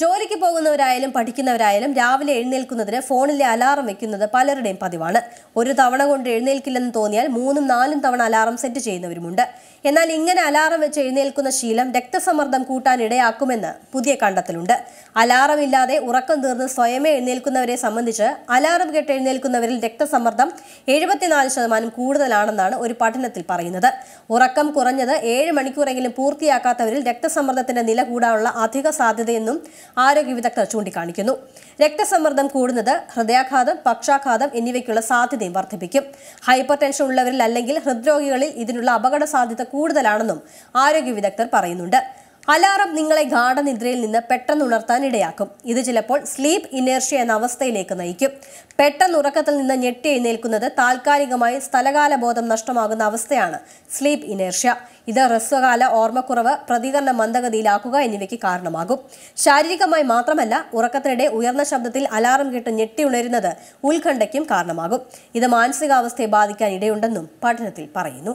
ജോലിക്ക് പോകുന്നവരായാലും പഠിക്കുന്നവരായാലും രാവിലെ എഴുന്നേൽക്കുന്നതിന് ഫോണിലെ അലാറം വെക്കുന്നത് പലരുടെയും പതിവാണ് ഒരു തവണ കൊണ്ട് എഴുന്നേൽക്കില്ലെന്ന് തോന്നിയാൽ മൂന്നും നാലും തവണ അലാറം സെറ്റ് ചെയ്യുന്നവരുമുണ്ട് എന്നാൽ ഇങ്ങനെ അലാറം വെച്ച് എഴുന്നേൽക്കുന്ന ശീലം രക്തസമ്മർദ്ദം കൂട്ടാൻ ഇടയാക്കുമെന്ന് പുതിയ കണ്ടെത്തലുണ്ട് അലാറം ഇല്ലാതെ ഉറക്കം തീർന്ന് സ്വയമേ എഴുന്നേൽക്കുന്നവരെ സംബന്ധിച്ച് അലാറം കെട്ട് എഴുന്നേൽക്കുന്നവരിൽ രക്തസമ്മർദ്ദം എഴുപത്തിനാല് ശതമാനം കൂടുതലാണെന്നാണ് ഒരു പഠനത്തിൽ പറയുന്നത് ഉറക്കം കുറഞ്ഞത് ഏഴ് മണിക്കൂറെങ്കിലും പൂർത്തിയാക്കാത്തവരിൽ രക്തസമ്മർദ്ദത്തിന്റെ നില കൂടാനുള്ള അധിക സാധ്യതയെന്നും ആരോഗ്യ വിദഗ്ധർ ചൂണ്ടിക്കാണിക്കുന്നു രക്തസമ്മർദ്ദം കൂടുന്നത് ഹൃദയാഘാതം പക്ഷാഘാതം എന്നിവയ്ക്കുള്ള സാധ്യതയും വർദ്ധിപ്പിക്കും ഹൈപ്പർ ടെൻഷൻ ഉള്ളവരിൽ അല്ലെങ്കിൽ ഹൃദ്രോഗികളിൽ ഇതിനുള്ള അപകട സാധ്യത കൂടുതലാണെന്നും ആരോഗ്യ വിദഗ്ധർ പറയുന്നുണ്ട് അലാറം നിങ്ങളെ ഗാഠനിദ്രയിൽ നിന്ന് പെട്ടെന്ന് ഉണർത്താൻ ഇടയാക്കും ഇത് ചിലപ്പോൾ സ്ലീപ്പ് ഇനേർഷ്യ എന്ന അവസ്ഥയിലേക്ക് നയിക്കും പെട്ടെന്ന് ഉറക്കത്തിൽ നിന്ന് ഞെട്ടി എഴുന്നേൽക്കുന്നത് താൽക്കാലികമായി സ്ഥലകാലബോധം നഷ്ടമാകുന്ന അവസ്ഥയാണ് സ്ലീപ്പ് ഇനേർഷ്യ ഇത് ഹ്രസ്വകാല ഓർമ്മക്കുറവ് പ്രതികരണ മന്ദഗതിയിലാക്കുക എന്നിവയ്ക്ക് കാരണമാകും ശാരീരികമായി മാത്രമല്ല ഉറക്കത്തിനിടെ ഉയർന്ന ശബ്ദത്തിൽ അലാറം കേട്ട് ഞെട്ടി ഉണരുന്നത് ഉത്കണ്ഠയ്ക്കും കാരണമാകും ഇത് മാനസികാവസ്ഥയെ ബാധിക്കാൻ ഇടയുണ്ടെന്നും പഠനത്തിൽ പറയുന്നു